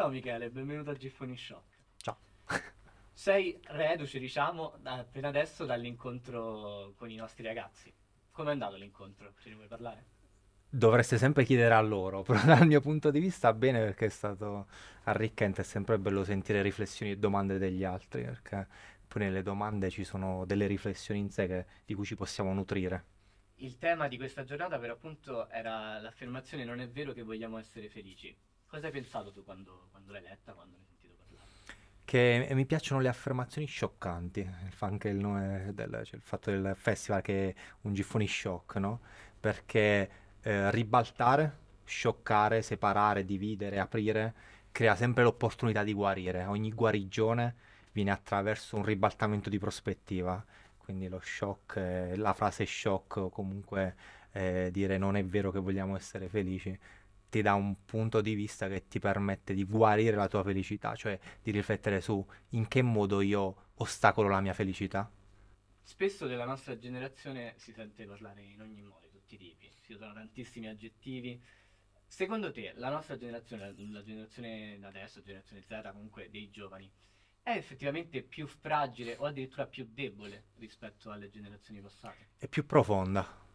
Ciao Michele, benvenuto a Giffoni Shop. Ciao. Sei reduce, diciamo, da, appena adesso dall'incontro con i nostri ragazzi. Come è andato l'incontro? Ce ne vuoi parlare? Dovreste sempre chiedere a loro, però dal mio punto di vista bene perché è stato arricchente, è sempre bello sentire riflessioni e domande degli altri, perché poi nelle domande ci sono delle riflessioni in sé che, di cui ci possiamo nutrire. Il tema di questa giornata per appunto era l'affermazione non è vero che vogliamo essere felici. Cosa hai pensato tu quando, quando l'hai letta, quando l'hai sentito parlare? Che mi piacciono le affermazioni scioccanti, fa anche il nome del cioè il fatto del festival che è un Giffoni Shock, no? Perché eh, ribaltare, scioccare, separare, dividere, aprire, crea sempre l'opportunità di guarire. Ogni guarigione viene attraverso un ribaltamento di prospettiva. Quindi lo shock, eh, la frase shock o comunque eh, dire non è vero che vogliamo essere felici, ti dà un punto di vista che ti permette di guarire la tua felicità, cioè di riflettere su in che modo io ostacolo la mia felicità. Spesso della nostra generazione si sente parlare in ogni modo, di tutti i tipi, si usano tantissimi aggettivi. Secondo te la nostra generazione, la generazione da adesso, generazione Z comunque dei giovani, è effettivamente più fragile o addirittura più debole rispetto alle generazioni passate? È più profonda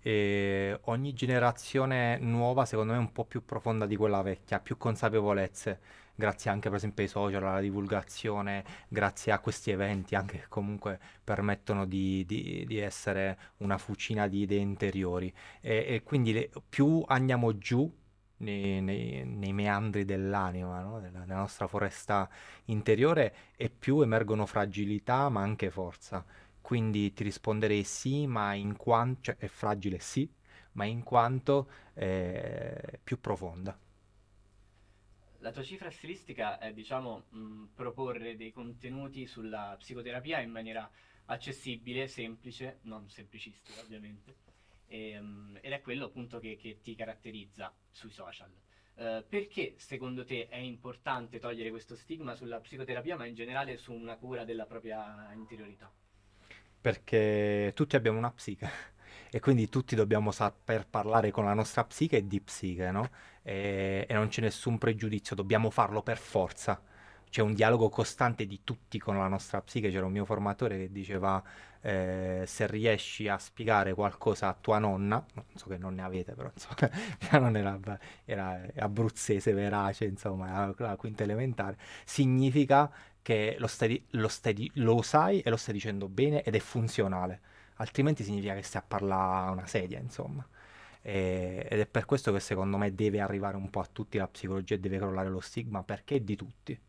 e ogni generazione nuova, secondo me, è un po' più profonda di quella vecchia, più consapevolezze, grazie anche per esempio ai social, alla divulgazione, grazie a questi eventi anche che comunque permettono di, di, di essere una fucina di idee interiori. E, e quindi le, più andiamo giù, nei, nei, nei, meandri dell'anima, no? della, della, nostra foresta interiore e più emergono fragilità ma anche forza. Quindi ti risponderei sì, ma in quanto, cioè è fragile sì, ma in quanto è eh, più profonda. La tua cifra stilistica è, diciamo, mh, mm, proporre dei contenuti sulla psicoterapia in maniera accessibile, semplice, non semplicistica ovviamente, e, ehm, mh, ed è quello appunto che, che ti caratterizza sui social. Uh, perché secondo te è importante togliere questo stigma sulla psicoterapia, ma in generale su una cura della propria interiorità? perché tutti abbiamo una psiche e quindi tutti dobbiamo saper parlare con la nostra psiche e di psiche, no? E, e non c'è nessun pregiudizio, dobbiamo farlo per forza. C'è un dialogo costante di tutti con la nostra psiche. C'era un mio formatore che diceva: eh, Se riesci a spiegare qualcosa a tua nonna, non so che non ne avete, però insomma, mia era, era, abruzzese, verace, insomma, la, la quinta elementare, significa che lo stai, lo, stai, lo usai e lo stai dicendo bene ed è funzionale, altrimenti significa che stai a parlare a una sedia, insomma. E, ed è per questo che secondo me deve arrivare un po' a tutti la psicologia e deve crollare lo stigma perché è di tutti.